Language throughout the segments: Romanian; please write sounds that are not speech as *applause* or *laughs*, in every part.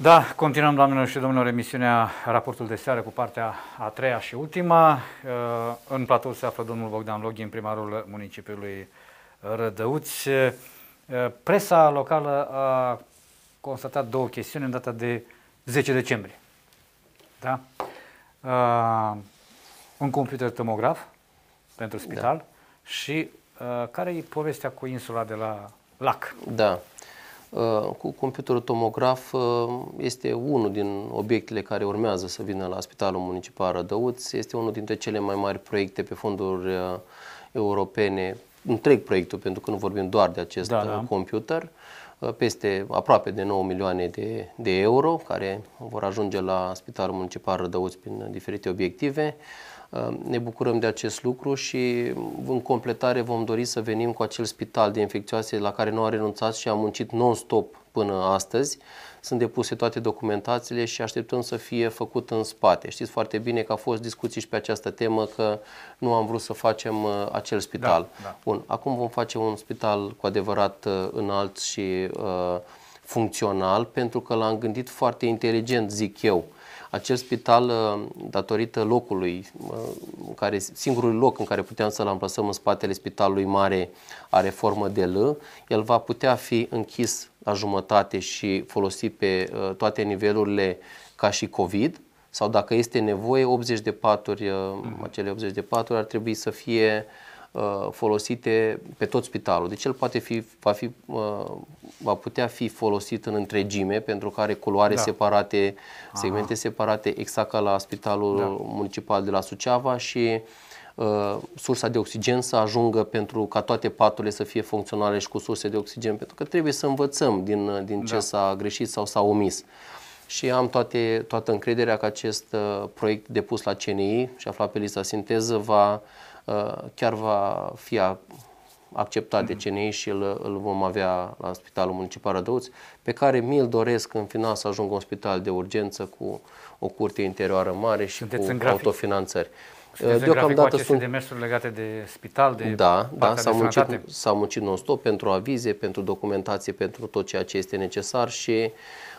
Da, continuăm, doamnelor și domnilor, emisiunea Raportul de seară cu partea a treia și ultima. Uh, în platou se află domnul Bogdan Loghin, primarul municipiului Rădăuți. Uh, presa locală a constatat două chestiuni în data de 10 decembrie. Da? Uh, un computer tomograf pentru spital da. și care e povestea cu insula de la Lac. Da. Uh, cu computerul tomograf uh, este unul din obiectele care urmează să vină la Spitalul Municipal Rădăuț. Este unul dintre cele mai mari proiecte pe fonduri uh, europene, întreg proiectul, pentru că nu vorbim doar de acest da, da. computer, peste aproape de 9 milioane de, de euro, care vor ajunge la Spitalul Municipal Rădăuț prin diferite obiective. Ehm, ne bucurăm de acest lucru și mm, în completare vom dori să venim cu acel spital de infecțioase la care nu a renunțat și a muncit non-stop până astăzi. Sunt depuse toate documentațiile și așteptăm să fie făcut în spate. Știți foarte bine că a fost discuții și pe această temă că nu am vrut să facem uh, acel spital. Da, da. Bun, acum vom face un spital cu adevărat uh, înalt și uh, funcțional pentru că l-am gândit foarte inteligent, zic eu. Uh, acel spital, uh, datorită locului, uh, în care, singurul loc în care puteam să-l amplasăm în spatele spitalului mare are formă de L, el va putea fi închis la jumătate și folosit pe uh, toate nivelurile ca și COVID, sau dacă este nevoie, 80 de paturi, mhm. acele 80 de paturi ar trebui să fie uh, Uh, folosite pe tot spitalul. Deci el poate fi, va, fi, uh, va putea fi folosit în întregime pentru că are culoare da. separate, segmente separate, exact ca la Spitalul da. Municipal de la Suceava și uh, sursa de oxigen să ajungă pentru ca toate paturile să fie funcționale și cu surse de oxigen, pentru că trebuie să învățăm din, uh, din ce da. s-a greșit sau s-a omis și am toate, toată încrederea că acest uh, proiect depus la CNI și aflat pe lista sinteză va Uh, chiar va fi acceptat de CNI și îl, îl vom avea la Spitalul Municipal Rădăuți, pe care mi-l doresc în final să ajungă un spital de urgență cu o curte interioară mare și Sunteți cu în grafic. autofinanțări. Sunteți uh, Deocamdată în sunt demersuri legate de spital, de Da, da s-a, de muncit, s-a muncit non-stop pentru avize, pentru documentație, pentru tot ceea ce este necesar și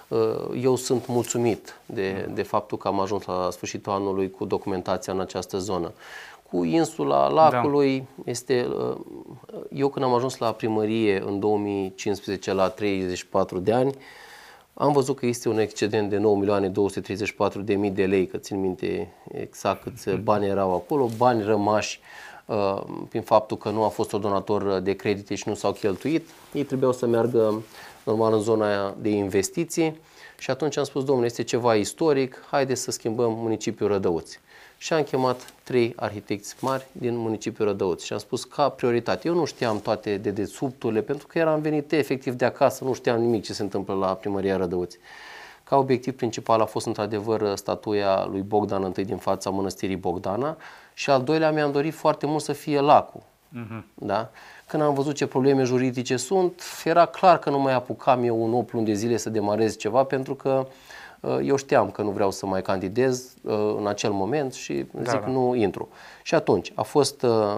uh, eu sunt mulțumit de, mm. de faptul că am ajuns la sfârșitul anului cu documentația în această zonă cu insula da. lacului. Da. Este, uh, eu când am ajuns la primărie în 2015, la 34 de ani, am văzut că este un excedent de 9.234.000 de lei, că țin minte exact câți mhm. bani erau acolo, bani rămași uh, prin faptul că nu a fost ordonator donator de credite și nu s-au cheltuit. Ei trebuiau să meargă normal în zona de investiții și atunci am spus, domnule, este ceva istoric, haideți să schimbăm municipiul Rădăuți și am chemat trei arhitecți mari din municipiul Rădăuți și am spus ca prioritate. Eu nu știam toate de desubturile pentru că eram venit efectiv de acasă, nu știam nimic ce se întâmplă la primăria Rădăuți. Ca obiectiv principal a fost într-adevăr statuia lui Bogdan I din fața mănăstirii Bogdana și al doilea mi-am dorit foarte mult să fie lacul. Uh-huh. Da? Când am văzut ce probleme juridice sunt, era clar că nu mai apucam eu un 8 luni de zile să demarez ceva pentru că uh, Eh, eu știam că nu vreau să mai candidez eh, în acel moment și da, zic da. nu intru. Și atunci a fost eh,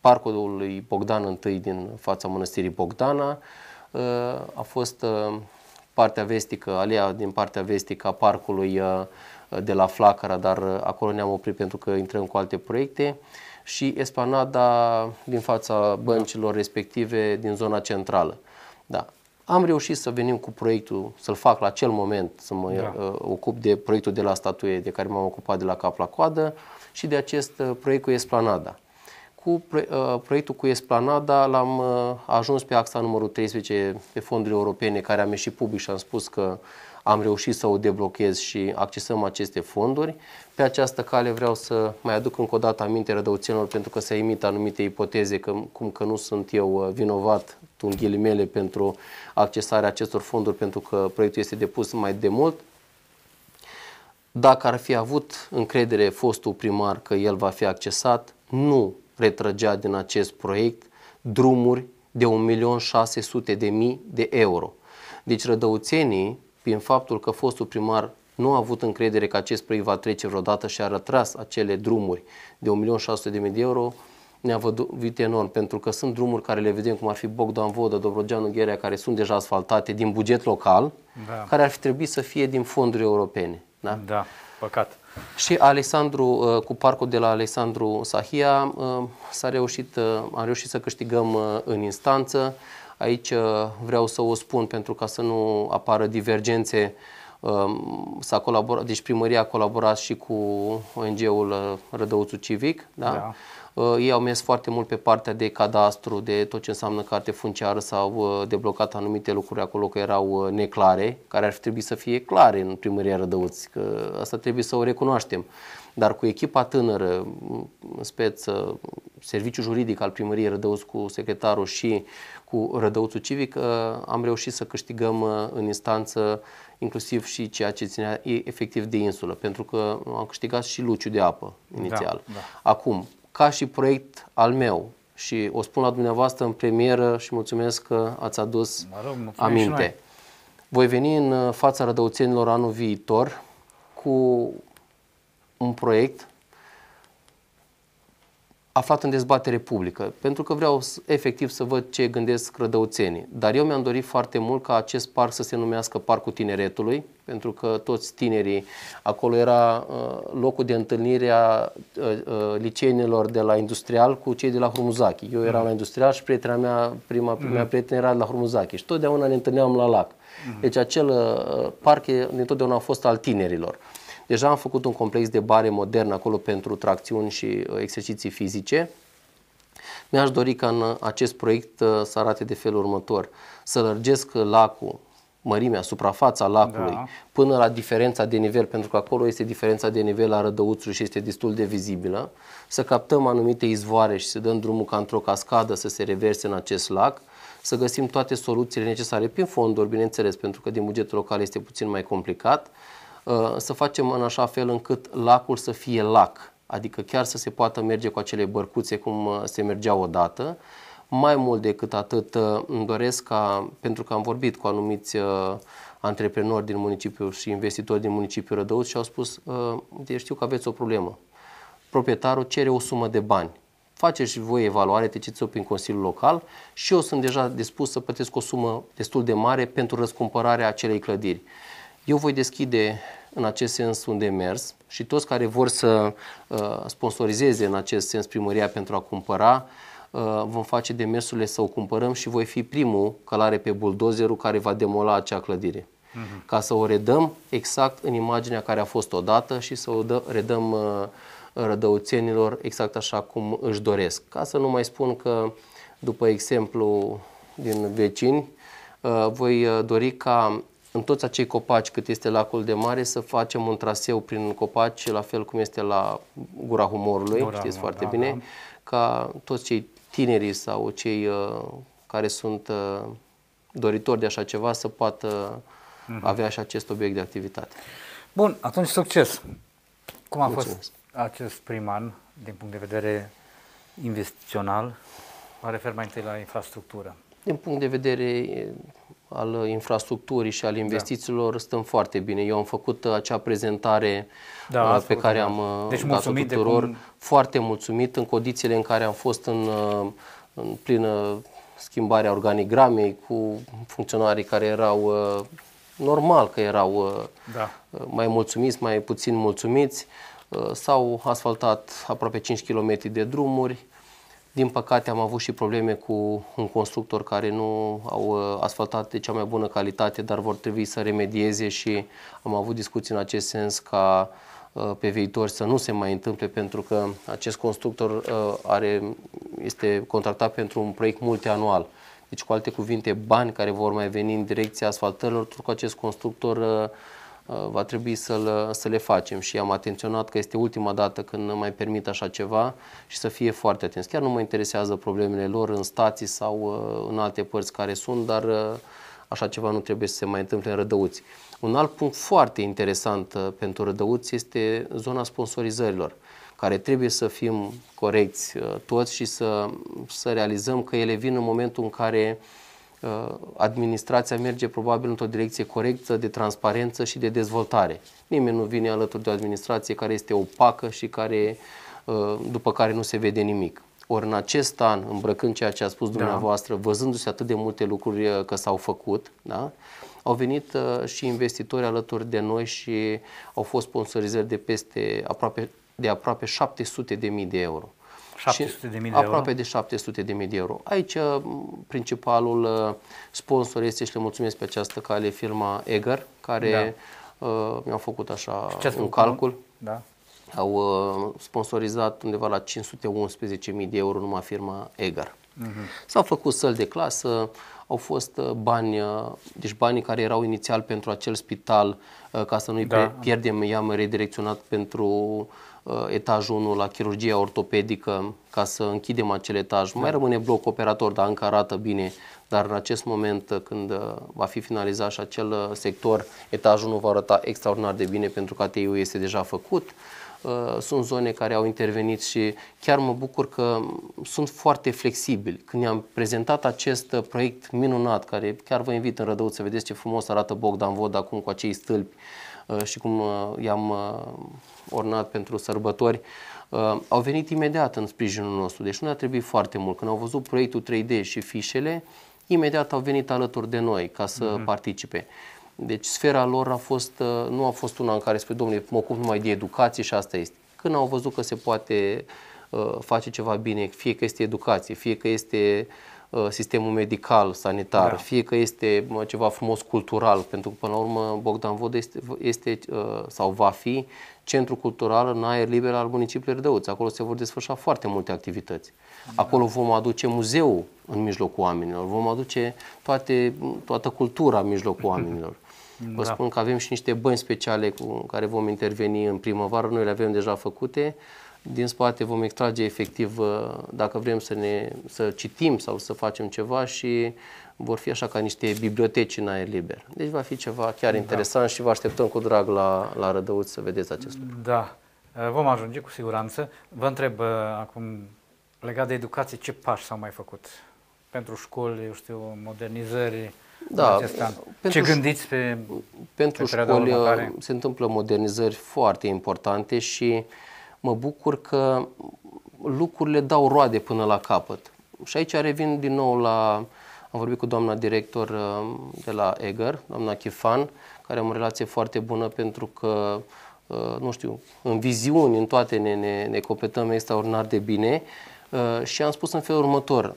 parcul lui Bogdan I din fața mănăstirii Bogdana, a fost partea vestică, alea din partea vestică a parcului de la Flacăra, dar acolo ne-am oprit pentru că intrăm cu alte proiecte și esplanada din fața băncilor respective din zona centrală. Da. Am reușit să venim cu proiectul, să-l fac la acel moment, să mă da. uh, ocup de proiectul de la statuie de care m-am ocupat de la cap la coadă și de acest uh, proiect cu Esplanada. Cu uh, proiectul cu Esplanada l-am uh, ajuns pe axa numărul 13 pe fondurile europene care am ieșit public și am spus că am reușit să o deblochez și accesăm aceste fonduri. Pe această cale vreau să mai aduc încă o dată aminte rădăuțenilor pentru că se emit anumite ipoteze că, cum că nu sunt eu uh, vinovat în ghilimele pentru accesarea acestor fonduri pentru că proiectul este depus mai de mult. Dacă ar fi avut încredere fostul primar că el va fi accesat, nu retrăgea din acest proiect drumuri de 1.600.000 de euro. Deci rădăuțenii, prin faptul că fostul primar nu a avut încredere că acest proiect va trece vreodată și a retras acele drumuri de 1.600.000 de euro, ne-a văduit enorm, pentru că sunt drumuri care le vedem, cum ar fi Bogdan Vodă, Dobrogeanu Gherea, care sunt deja asfaltate din buget local, da. care ar fi trebuit să fie din fonduri europene. Da? da, păcat. Și Alexandru, uh, cu parcul de la Alexandru Sahia, uh, s-a reușit, uh, am reușit să câștigăm în instanță. Aici vreau să o spun pentru ca să nu apară divergențe. Um, s-a colaborat, deci primăria a colaborat și cu ONG-ul Rădăuțul Civic, da? da. Uh, ei au mers foarte mult pe partea de cadastru, de tot ce înseamnă carte funciară, s-au uh, deblocat anumite lucruri acolo că erau uh, neclare, care ar trebui să fie clare în primăria Rădăuți, că asta trebuie să o recunoaștem. Dar cu echipa tânără, speță, serviciul juridic al primăriei Rădăuți cu secretarul și cu Rădăuțul Civic, am reușit să câștigăm în instanță inclusiv și ceea ce ținea efectiv de insulă, pentru că am câștigat și luciu de apă da, inițial. Da, da. Acum, ca și proiect al meu și o spun la dumneavoastră în premieră și mulțumesc că ați adus mă rog, aminte. Voi veni în fața rădăuțenilor anul viitor cu un proiect aflat în dezbatere publică, pentru că vreau efectiv să văd ce gândesc rădăuțenii. Dar eu mi-am dorit foarte mult ca acest parc să se numească Parcul Tineretului, pentru că toți tinerii, acolo era uh, locul de întâlnire a uh, uh liceenilor de la industrial cu cei de la Hrumuzaki. Eu eram la industrial și prietena mea, prima, mhm. prima mm. prietenă era de la Hurmuzaki și totdeauna ne întâlneam la lac. Mhm. Deci acel uh, parc întotdeauna a fost al tinerilor. Deja am făcut un complex de bare modern acolo pentru tracțiuni și uh, exerciții fizice. Mi-aș dori ca în uh, acest proiect uh, să arate de felul următor. Să lărgesc lacul, mărimea, suprafața lacului, da. până la diferența de nivel, pentru că acolo este diferența de nivel la rădăuțul și este destul de vizibilă, să captăm anumite izvoare și să dăm drumul ca într-o cascadă să se reverse în acest lac, să găsim toate soluțiile necesare prin fonduri, bineînțeles, pentru că din bugetul local este puțin mai complicat, Uh, să facem în așa fel încât lacul să fie lac, adică chiar să se poată merge cu acele bărcuțe cum uh, se mergea odată. Mai mult decât atât uh, îmi doresc ca, pentru că am vorbit cu anumiți antreprenori din municipiu și investitori din municipiul Rădăuți și au spus, deci știu că aveți o problemă. Proprietarul cere o sumă de bani. Faceți și voi evaluare, treceți o prin Consiliul Local și eu sunt deja dispus să plătesc o sumă destul de mare pentru răscumpărarea acelei clădiri. Eu voi deschide în acest sens un demers și toți care vor să uh, sponsorizeze în acest sens primăria pentru a cumpăra, uh, vom face demersurile să o cumpărăm și voi fi primul călare pe buldozerul care va demola acea clădire. Uh-huh. Ca să o redăm exact în imaginea care a fost odată și să o dă, redăm uh, rădăuțenilor exact așa cum își doresc. Ca să nu mai spun că, după exemplu din vecini, uh, voi uh, dori ca în toți acei copaci cât este lacul de mare să facem un traseu prin copaci, la fel cum este la Gura Humorului, Gura, știți foarte da, bine, da. ca toți cei tinerii sau cei uh, care sunt uh, doritori de așa ceva să poată uh-huh. avea și acest obiect de activitate. Bun, atunci succes! Cum a Mulțumesc. fost acest prim an din punct de vedere investițional? Mă refer mai întâi la infrastructură. Din punct de vedere al infrastructurii și al da. investițiilor da. stăm foarte bine. Eu am făcut uh, acea prezentare da, uh, pe făcut, care da. am uh, deci, dat-o tuturor. De cum... Foarte mulțumit în condițiile în care am fost în, în plină schimbarea organigramei cu funcționarii care erau normal că erau da. mai mulțumiți, mai puțin mulțumiți. S-au asfaltat aproape 5 km de drumuri, din păcate am avut și probleme cu un constructor care nu au uh, asfaltat de cea mai bună calitate, dar vor trebui să remedieze și am avut discuții în acest sens ca uh, pe viitor să nu se mai întâmple pentru că acest constructor uh, are, este contractat pentru un proiect multianual. Deci, cu alte cuvinte, bani care vor mai veni în direcția asfaltărilor, pentru că acest constructor uh, Uh, va trebui să, să le facem și am atenționat că este ultima dată când mai permit așa ceva și să fie foarte atenți. Chiar nu mă interesează problemele lor în stații sau uh, în alte părți care sunt, dar uh, așa ceva nu trebuie să se mai întâmple în rădăuți. Un alt punct foarte interesant pentru rădăuți este zona sponsorizărilor care trebuie să fim corecți toți și să, să realizăm că ele vin în momentul în care uh, Uh, administrația merge probabil într-o direcție corectă de transparență și de dezvoltare. Nimeni nu vine alături de o administrație care este opacă și care, uh, după care nu se vede nimic. Ori în acest an, îmbrăcând ceea ce a spus da. dumneavoastră, da. văzându-se atât de multe lucruri uh, că s-au făcut, da? au venit și investitori alături de noi și au fost sponsorizări de peste aproape, de aproape 700 de mii de euro. 700 de mii de aproape euro. de 700 de mii de euro. Aici principalul uh, sponsor este și le mulțumesc pe această cale firma Eger, care da. uh, mi-au făcut așa făcut un calcul. Da. Au uh, sponsorizat undeva la mii de euro numai firma Eger. Uh-huh. Mhm. S-au făcut săli de clasă, au fost uh, bani, uh, deci banii care erau inițial pentru acel spital, ca să nu-i da. pierdem, i-am redirecționat pentru Uh, etajul 1 la chirurgia ortopedică ca să închidem acel etaj. Da. Mai rămâne bloc operator, dar încă arată bine, dar în acest moment uh, când uh, va fi finalizat și acel sector, etajul 1 va arăta extraordinar de bine pentru că ATI-ul este deja făcut. Sunt zone care au intervenit și chiar mă bucur că um, sunt foarte flexibili. Când i-am prezentat acest proiect minunat, care chiar vă invit în Rădăuț să vedeți ce frumos arată Bogdan Vod acum cu acei stâlpi, Uh, și cum uh, i-am uh, ornat pentru sărbători, au venit imediat în sprijinul nostru. Deci nu a trebuit foarte mult. Când au văzut proiectul 3D și fișele, imediat au venit alături de noi ca să mm-hmm. participe. Deci sfera lor a fost, nu a fost una în care spui, domnule, mă ocup numai de educație și asta este. Când au văzut că se poate face ceva bine, fie că este educație, fie că este uh, Uh, sistemul medical, sanitar, da. fie că este ceva frumos cultural, pentru că până la urmă Bogdan Vod este, este uh, sau va fi centru cultural în aer liber al municipiului Rădăuț. Acolo se vor desfășura foarte multe activități. Da. Acolo vom aduce muzeul în mijlocul oamenilor, vom aduce toate, toată cultura în mijlocul oamenilor. *laughs* Vă da. spun că avem și niște băni speciale cu care vom interveni în primăvară, noi le avem deja făcute, din spate vom extrage efectiv uh, dacă vrem să ne să citim sau să facem ceva și vor fi așa ca niște biblioteci în aer liber. Deci va fi ceva chiar da. interesant și vă așteptăm cu drag la, la Rădăuți să vedeți acest lucru. Da, uh, vom ajunge cu siguranță. Vă întreb uh, acum, legat de educație, ce pași s-au mai făcut pentru școli, eu știu, modernizări, da, Pentru, Ce gândiți pe Pentru pe școli se întâmplă modernizări foarte importante și mă bucur că lucrurile dau roade până la capăt. Și aici revin din nou la... Am vorbit cu doamna director uh, de la EGER, doamna Chifan, care am o relație foarte bună pentru că, uh, nu știu, în viziuni, în toate ne, ne, ne copetăm extraordinar de bine uh, și am spus în felul următor,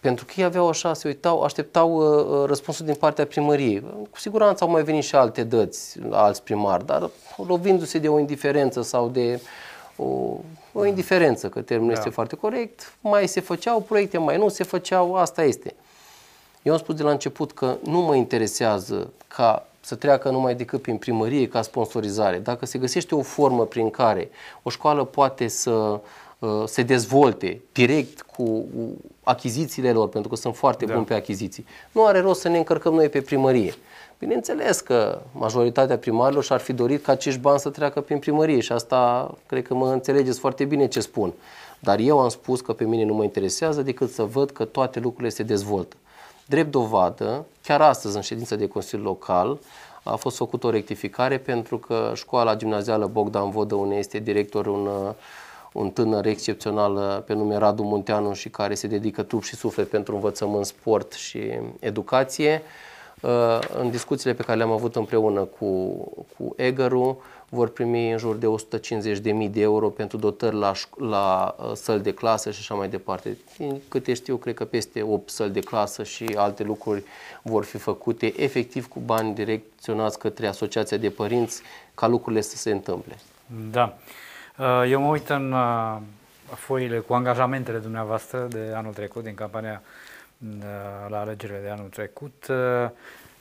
pentru că ei aveau așa, se uitau, așteptau răspunsul din partea primăriei. Cu siguranță au mai venit și alte dăți, alți primari, dar lovindu-se de o indiferență sau de o, o indiferență, că termenul da. este foarte corect, mai se făceau proiecte, mai nu se făceau, asta este. Eu am spus de la început că nu mă interesează ca să treacă numai decât prin primărie ca sponsorizare. Dacă se găsește o formă prin care o școală poate să uh, se dezvolte direct cu achizițiile lor, pentru că sunt foarte da. buni pe achiziții. Nu are rost să ne încărcăm noi pe primărie. Bineînțeles că majoritatea primarilor și-ar fi dorit ca acești bani să treacă prin primărie și asta cred că mă înțelegeți foarte bine ce spun. Dar eu am spus că pe mine nu mă interesează decât să văd că toate lucrurile se dezvoltă. Drept dovadă, chiar astăzi în ședința de Consiliu Local a fost făcută o rectificare pentru că școala gimnazială Bogdan Vodă, unde este director un, un tânăr excepțional pe nume Radu Munteanu și care se dedică trup și suflet pentru învățământ, sport și educație, Uh, în discuțiile pe care le-am avut împreună cu, cu Egeru, vor primi în jur de 150.000 de euro pentru dotări la, la uh, săli de clasă și așa mai departe. Din câte știu, cred că peste 8 săli de clasă și alte lucruri vor fi făcute efectiv cu bani direcționați către Asociația de Părinți ca lucrurile să se întâmple. Da. Uh, eu mă uit în foile cu angajamentele dumneavoastră de anul trecut din campania Uh, la alegerile de anul trecut. Uh,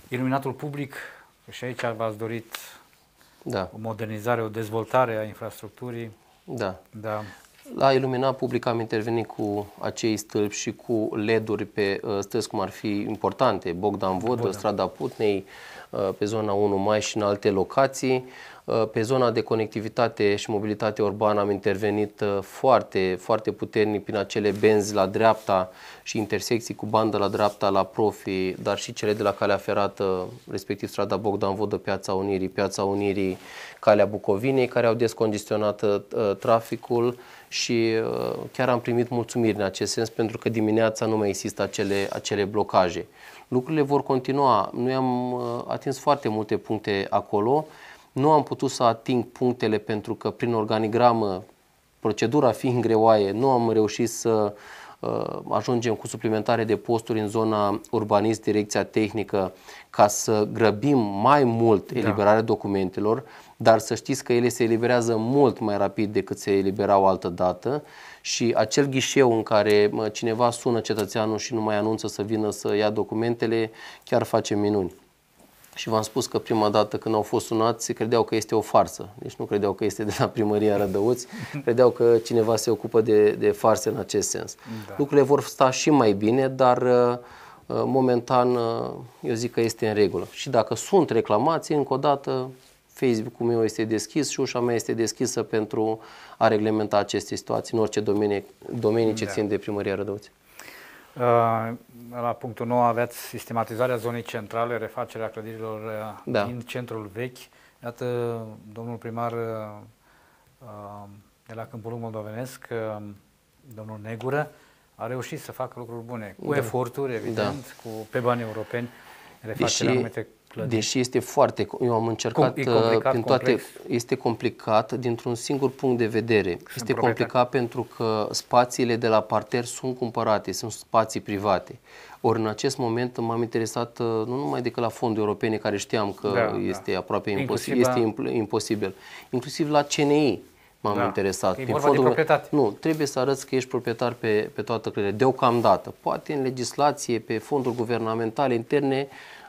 iluminatul public, și aici v-ați dorit da. o modernizare, o dezvoltare a infrastructurii. Da. da. La iluminat public am intervenit cu acei stâlpi și cu LED-uri pe uh, străzi cum ar fi importante, Bogdan Vodă, Bogdan. Strada Putnei, pe zona 1 Mai și în alte locații. Uh, pe zona de conectivitate și mobilitate urbană am intervenit uh, foarte, foarte puternic prin acele benzi la dreapta și intersecții cu bandă la dreapta la profi, dar și cele de la calea ferată, respectiv strada Bogdan Vodă, Piața Unirii, Piața Unirii, calea Bucovinei, care au descongestionat uh, traficul și chiar am primit mulțumiri în acest sens pentru că dimineața nu mai există acele, acele blocaje. Lucrurile vor continua. Noi am atins foarte multe puncte acolo. Nu am putut să ating punctele pentru că prin organigramă, procedura fiind greoaie, nu am reușit să uh, ajungem cu suplimentare de posturi în zona urbanist, direcția tehnică, ca să grăbim mai mult da. eliberarea da. documentelor, dar să știți că ele se eliberează mult mai rapid decât se eliberau altă dată și acel ghișeu în care cineva sună cetățeanul și nu mai anunță să vină să ia documentele, chiar face minuni. Și v-am spus că prima dată când au fost sunați, credeau că este o farsă. Deci nu credeau că este de la primăria Rădăuți, *laughs* credeau că cineva se ocupă de, de farse în acest sens. Da. Lucrurile vor sta și mai bine, dar uh, uh, momentan uh, eu zic că este în regulă. Și dacă sunt reclamații, încă o dată Facebook-ul meu este deschis și ușa mea este deschisă pentru a reglementa aceste situații în orice domenii, domenii ce da. țin de primăria Rădăuți. Uh, la punctul 9 aveați sistematizarea zonei centrale, refacerea clădirilor uh, da. din centrul vechi. Iată, domnul primar uh, de la Câmpul Moldovenesc, domnul Negură, a reușit să facă lucruri bune, cu da. eforturi, evident, da. cu, pe bani europeni deși, anumite clădiri. Deși este foarte, eu am încercat Com, uh, complicat, prin toate, complex. este complicat dintr-un singur punct de vedere. Sunt este complicat pentru că spațiile de la parter sunt cumpărate, sunt spații private. Ori în acest moment m-am interesat uh, nu numai decât la fonduri europene care știam că da, este da. aproape imposibil, este imposibil, inclusiv la CNI m-am da. interesat. E pe vorba codul, de proprietate. Nu, trebuie să arăți că ești proprietar pe, pe toată clădirea, deocamdată. Poate în legislație, pe fonduri guvernamentale interne,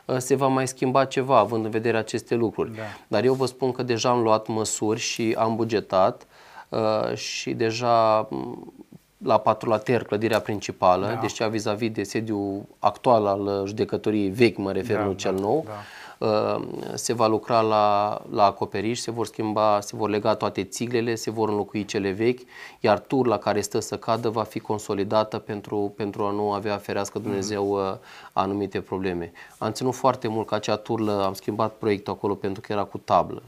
ă, se va mai schimba ceva, având în vedere aceste lucruri. Da. Dar eu vă spun că deja am luat măsuri și am bugetat uh, și deja la ter, clădirea principală, da. deci cea vis-a-vis de sediul actual al ă, judecătoriei vechi, mă refer, da, nu cel da, nou, da Uh, se va lucra la, la acoperiș, se vor schimba, se vor lega toate țiglele, se vor înlocui cele vechi, iar turla care stă să cadă va fi consolidată pentru, pentru a nu avea ferească mhm. Dumnezeu uh, anumite probleme. Am ținut foarte mult că acea turlă, am schimbat proiectul acolo pentru că era cu tablă.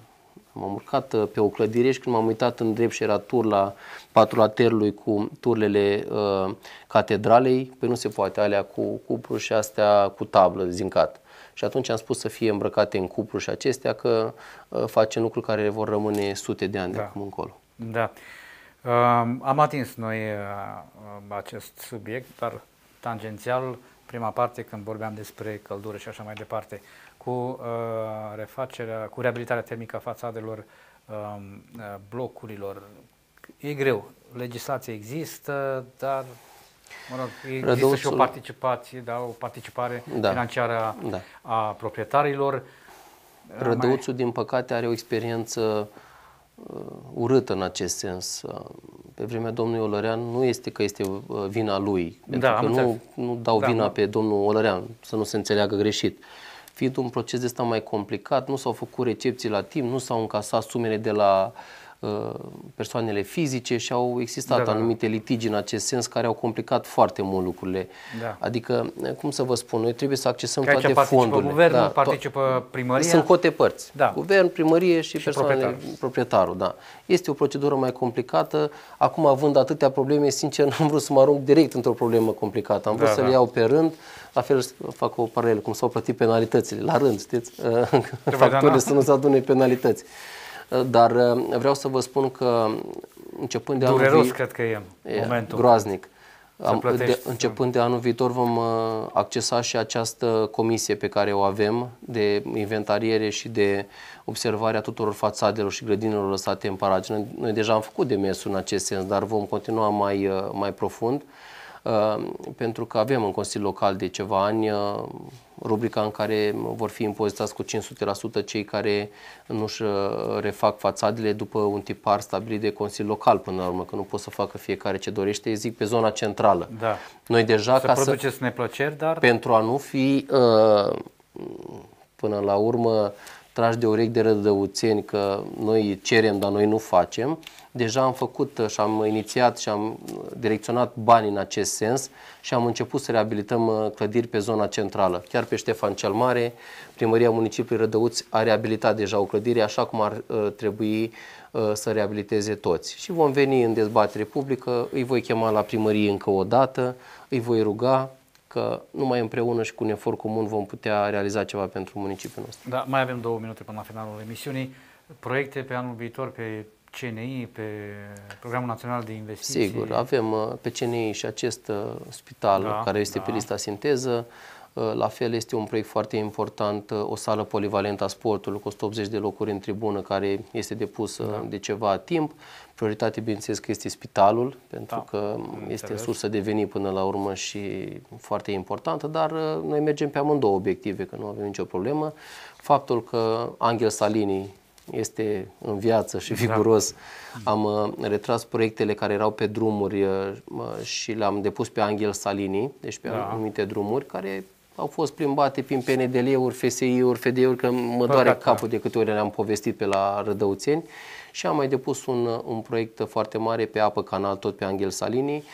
M-am urcat uh, pe o clădire și când m-am uitat în drept și era turla patulaterului cu turlele uh, catedralei, pe nu se poate alea cu cupru și astea cu tablă zincat. Și atunci am spus să fie îmbrăcate în cuplu și acestea, că uh, face lucruri care vor rămâne sute de ani da. de acum încolo. Da. Um, am atins noi uh, uh, acest subiect, dar tangențial, prima parte când vorbeam despre căldură și așa mai departe, cu refacerea, cu reabilitarea termică a fațadelor um, blocurilor. E greu, legislația există, dar Mă rog, există Rădăusul... și o participație, da, o participare da. financiară da. a proprietarilor. Rădăuțul, mai... din păcate, are o experiență uh, urâtă în acest sens. Pe vremea domnului Olărean nu este că este uh, vina lui, da, pentru da, că nu, nu dau da, vina da. pe domnul Olărean, să nu se înțeleagă greșit. Fiind un proces de mai complicat, nu s-au făcut recepții la timp, nu s-au încasat sumele de la uh, Uh, persoanele fizice și au existat da, da. anumite litigi în acest sens care au complicat foarte mult lucrurile. Da. Adică, uh, cum să vă spun, noi trebuie să accesăm Cred toate fondurile. Guvernul da, participă primăria. Sunt cote părți. Da. Guvern, primărie și, și persoanele, proprietarul. proprietarul. Da. Este o procedură mai complicată. Acum, având atâtea probleme, sincer, *laughs* n-am vrut să mă arunc direct într-o problemă complicată. Am da, vrut da, să da. le iau pe rând. La fel fac o paralelă, cum s-au plătit penalitățile, la rând, știți? *laughs* Da, Facturile da. să nu se adune penalități. Dar uh, vreau să vă spun că începând de Dureros anul vi... cred că e, e momentul. Groaznic. Am, de, începând de anul viitor vom uh, accesa și această comisie pe care o avem de inventariere și de observarea tuturor fațadelor și grădinilor lăsate în paragină. Noi deja am făcut demersul în acest sens, dar vom continua mai, uh, mai profund. Uh, Ehm, pentru că avem în Consiliul Local de ceva ani ehm, rubrica în care vor fi impozitați cu 500% cei care nu își ehm, refac fațadele după un tipar stabilit de Consiliul Local până la urmă, că nu pot să facă fiecare ce dorește, zic pe zona centrală. Da. Noi deja să ca produce să, neplăceri, dar... Pentru a nu fi până la urmă trași de urechi de rădăuțeni că noi cerem, dar noi nu facem. Deja am făcut și am inițiat și am direcționat bani în acest sens și am început să reabilităm uh, clădiri pe zona centrală. Chiar pe Ștefan cel Mare, Primăria Municipiului Rădăuți a reabilitat deja o clădire așa cum ar uh, trebui uh, să reabiliteze toți. Și vom veni în dezbatere publică, îi voi chema la primărie încă o dată, îi voi ruga că numai împreună și cu un efort comun vom putea realiza ceva pentru municipiul nostru. Da, mai avem două minute până la finalul emisiunii. Proiecte pe anul viitor, pe CNI, pe Programul Național de Investiții? Sigur, avem uh, pe CNI și acest uh, spital da, care este da. pe lista sinteză. Uh, la fel este un proiect foarte important, uh, o sală polivalentă a sportului cu 180 de locuri în tribună care este depusă da. Uh, de ceva timp. Prioritatea bineînțeles, că este spitalul, da. pentru da, că este în sursă de venit până la urmă și foarte importantă, dar noi mergem pe amândouă obiective, că nu avem nicio problemă. Faptul că Angel Salini este în viață și da. viguros. Da. Am retras proiectele care erau pe drumuri și le-am depus pe Angel Salini, deci pe da. anumite drumuri, care au fost plimbate prin PNDL-uri, FSI-uri, FDI-uri, că mă doare Păcat, da. capul de câte ori le-am povestit pe la Rădăuțeni și am mai depus un, un proiect foarte mare pe apă canal, tot pe Angel Salini,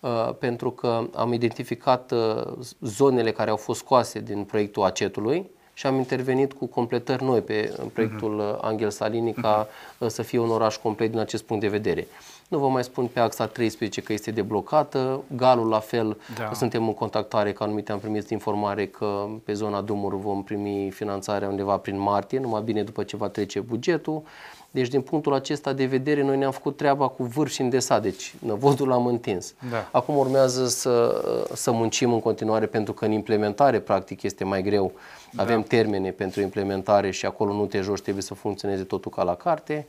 uh, pentru că am identificat uh, zonele care au fost scoase din proiectul acetului și am intervenit cu completări noi pe proiectul uh-huh. Angel Salini ca mhm. uh, să fie un oraș complet din acest punct de vedere. Nu vă mai spun pe axa 13 că este deblocată, galul la fel, da. suntem în contactare, că anumite am primit informare că pe zona Dumur vom primi finanțarea undeva prin martie, numai bine după ce va trece bugetul. Deci din punctul acesta de vedere noi ne-am făcut treaba cu vârf și îndesa, deci năvodul l-am întins. Da. Acum urmează să, să muncim în continuare pentru că în implementare practic este mai greu. Da. Avem da. termene pentru implementare și acolo nu te joci, trebuie să funcționeze totul ca la carte.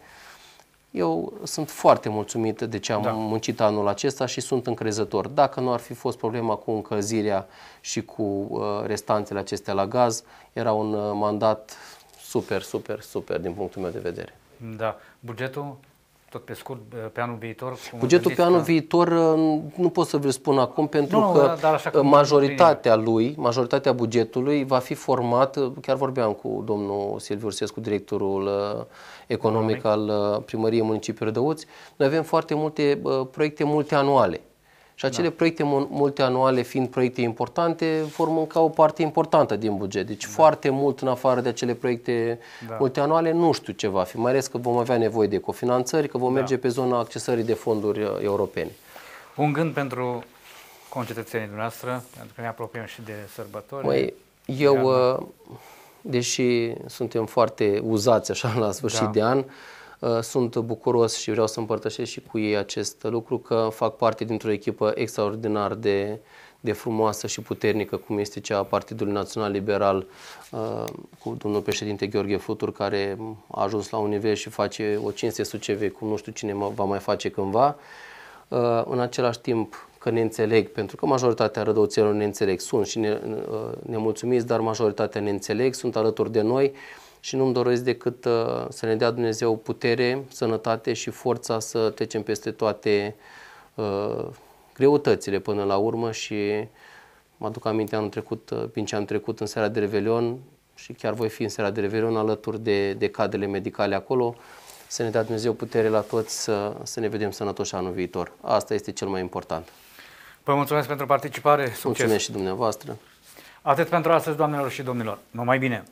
Eu sunt foarte mulțumit de ce am da. muncit anul acesta și sunt încrezător. Dacă nu ar fi fost problema cu încălzirea și cu uh, restanțele acestea la gaz, era un uh, mandat super, super, super din punctul meu de vedere. Da. Bugetul tot pe scurt, pe anul viitor? Bugetul pe anul că... viitor uh, nu pot să vă spun acum, pentru nu, că da, dar majoritatea cum... lui, majoritatea bugetului va fi format, uh, chiar vorbeam cu domnul Silviu Ursescu, directorul uh, economic al primăriei municipiului Rădăuți, noi avem foarte multe proiecte multianuale și acele da. proiecte multianuale, fiind proiecte importante, vor mânca o parte importantă din buget. Deci da. foarte mult în afară de acele proiecte da. multianuale, nu știu ce va fi. Mai ales că vom avea nevoie de cofinanțări, că vom da. merge pe zona accesării de fonduri uh, europene. Un gând pentru concetățenii dumneavoastră, pentru că ne apropiem și de sărbători. Măi, eu, de uh, deși suntem foarte uzați așa la sfârșit da. de an, Uh, sunt bucuros și vreau să împărtășesc și cu ei acest lucru că fac parte dintr-o echipă extraordinar de, de frumoasă și puternică, cum este cea a Partidului Național Liberal uh, cu domnul președinte Gheorghe Flutur, care a ajuns la un nivel și face o cinste suceve cum nu știu cine va mai face cândva. Uh, în același timp, că ne înțeleg, pentru că majoritatea rădăuțelor ne înțeleg, sunt și ne, nemulțumiți, dar majoritatea ne înțeleg, sunt alături de noi, și nu-mi doresc decât uh, să ne dea Dumnezeu putere, sănătate și forța să trecem peste toate uh, greutățile până la urmă și mă aduc aminte anul trecut, uh, prin ce am trecut în seara de Revelion și chiar voi fi în seara de Revelion alături de, de cadrele medicale acolo, să ne dea Dumnezeu putere la toți să, să ne vedem sănătoși anul viitor. Asta este cel mai important. Vă mulțumesc pentru participare. Succes. Mulțumesc și dumneavoastră. Atât pentru astăzi, doamnelor și domnilor. Numai bine!